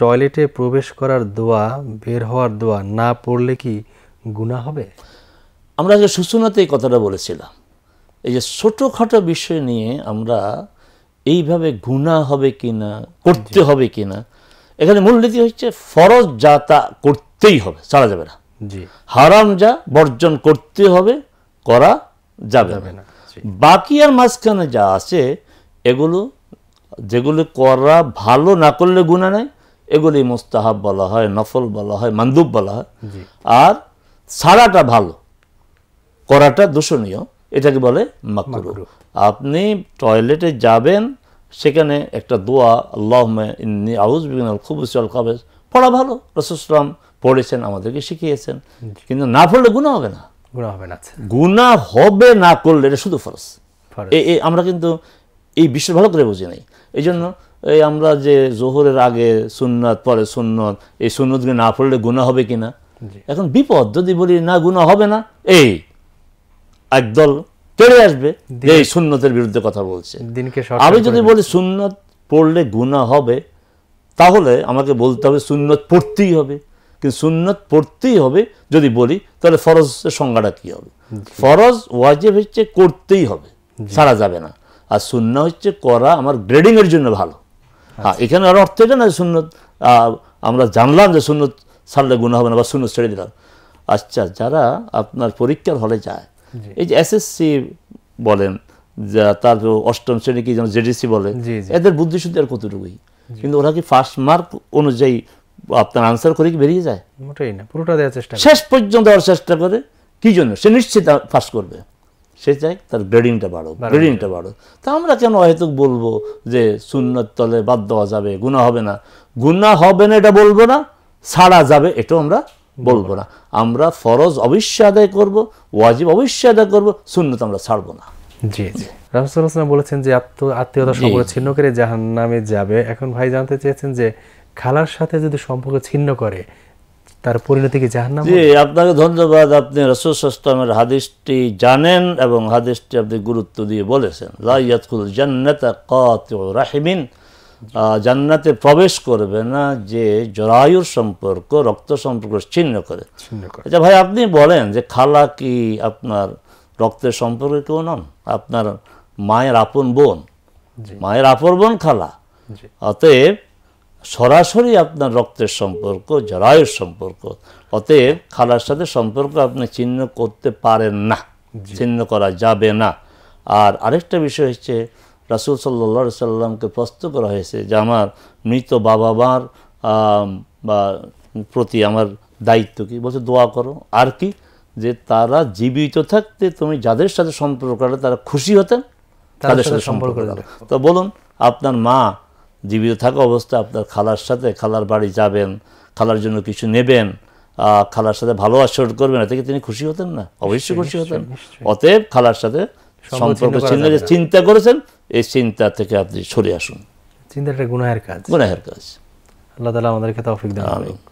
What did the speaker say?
টয়লেটে প্রবেশ করার দোয়া বের হওয়ার দোয়া না পড়লে কি গুণা হবে আমরা যে সুসুনাতে এই কথাটা বলেছিলাম এই যে ছোটোখাটো বিষয় নিয়ে আমরা এইভাবে গুণা হবে কি না করতে হবে কি না এখানে মূলনীতি হচ্ছে ফরজ যা তা করতেই হবে ছাড়া যাবে না জি হারাম যা বর্জন করতে হবে করা যাবে না বাকি আর মাঝখানে যা আছে এগুলো যেগুলো করা ভালো না করলে গুণা নাই এগুলি মোস্তাহাব বলা হয় নফল বলা হয় মান্দুব বলা হয় আর সারাটা ভালো করাটা দূষণীয় এটাকে বলে মাকরু আপনি টয়লেটে যাবেন সেখানে একটা দোয়া আল্লাহ আউজ বিগনাল খুব আল কাবেজ পড়া ভালো রসুসলাম পড়েছেন আমাদেরকে শিখিয়েছেন কিন্তু না পড়লে গুণা হবে না গুণা হবে না আচ্ছা। গুণা হবে না করলে এটা শুধু ফরস আমরা কিন্তু এই বিশ্ব ভালো করে বুঝি নাই এই জন্য এই আমরা যে জোহরের আগে সুন্নত পরে সুন্নত এই সুন্নতকে না পড়লে গুণা হবে কিনা এখন বিপদ যদি বলি না গুণা হবে না এই একদল তেড়ে আসবে এই সুন্নতের বিরুদ্ধে কথা বলছে আমি যদি বলি সুন্নত পড়লে গুণা হবে তাহলে আমাকে বলতে হবে সুন্নত পড়তেই হবে কিন্তু সুন্নত পড়তেই হবে যদি বলি তাহলে ফরজের সংজ্ঞাটা কি হবে ফরজ ওয়াজেব হচ্ছে করতেই হবে ছাড়া যাবে না আর সুন্না হচ্ছে করা আমার গ্রেডিংয়ের জন্য ভালো হ্যাঁ এখানে আর অর্থ এটা না সুন্নত আমরা জানলাম যে সুন্নত ছাড়লে গুণ হবে না বা সুন্নত ছেড়ে দিলাম আচ্ছা যারা আপনার পরীক্ষার হলে যায় এই যে এসএসসি বলেন যা তার অষ্টম শ্রেণী কি যেন জেডিসি বলে এদের বুদ্ধি আর কতটুকুই কিন্তু ওরা কি ফার্স্ট মার্ক অনুযায়ী আপনার আনসার করে কি বেরিয়ে যায় না পুরোটা দেওয়ার চেষ্টা শেষ পর্যন্ত দেওয়ার চেষ্টা করে কি জন্য সে নিশ্চিত ফার্স্ট করবে সে চাই তার গ্রেডিংটা বাড়ো গ্রেডিংটা বাড়ো তা আমরা কেন অহেতুক বলবো যে সুন্নত তলে বাদ দেওয়া যাবে গুণা হবে না গুণা হবে না এটা বলবো না ছাড়া যাবে এটাও আমরা বলবো না আমরা ফরজ অবশ্যই আদায় করবো ওয়াজিব অবশ্যই আদায় করবো সুন্নত আমরা ছাড়বো না জি জি রামসুল্লাহ বলেছেন যে আত্ম আত্মীয়তা সম্পর্ক ছিন্ন করে জাহান নামে যাবে এখন ভাই জানতে চেয়েছেন যে খালার সাথে যদি সম্পর্ক ছিন্ন করে তার পরিণতি কি জাহান্নাম জি আপনাকে ধন্যবাদ আপনি রসুল সাল্লামের হাদিসটি জানেন এবং হাদিসটি আপনি গুরুত্ব দিয়ে বলেছেন লাইয়াতকুল জান্নাতা কাতিউ রাহিমিন জান্নাতে প্রবেশ করবে না যে জরায়ুর সম্পর্ক রক্ত সম্পর্ক ছিন্ন করে আচ্ছা ভাই আপনি বলেন যে খালা কি আপনার রক্তের সম্পর্কে কেউ নন আপনার মায়ের আপন বোন মায়ের আপন বোন খালা অতএব সরাসরি আপনার রক্তের সম্পর্ক জরায়ুর সম্পর্ক অতএব খালার সাথে সম্পর্ক আপনি চিহ্ন করতে পারেন না চিহ্ন করা যাবে না আর আরেকটা বিষয় হচ্ছে রাসুল সাল্লা সাল্লামকে প্রস্তুত করা হয়েছে যে আমার মৃত বাবা মার বা প্রতি আমার দায়িত্ব কি বলছে দোয়া করো আর কি যে তারা জীবিত থাকতে তুমি যাদের সাথে সম্পর্ক তারা খুশি হতেন তাদের সাথে সম্পর্ক তো বলুন আপনার মা জীবিত থাকা অবস্থা আপনার খালার সাথে খালার বাড়ি যাবেন খালার জন্য কিছু নেবেন খালার সাথে ভালো আচরণ করবেন এতে তিনি খুশি হতেন না অবশ্যই খুশি হতেন অতএব খালার সাথে সম্পর্ক চিন্তা করেছেন এই চিন্তা থেকে আপনি সরে আসুন চিন্তাটা গুনাহের কাজ গুনাহের কাজ আল্লাহ তালা আমাদেরকে তৌফিক দেন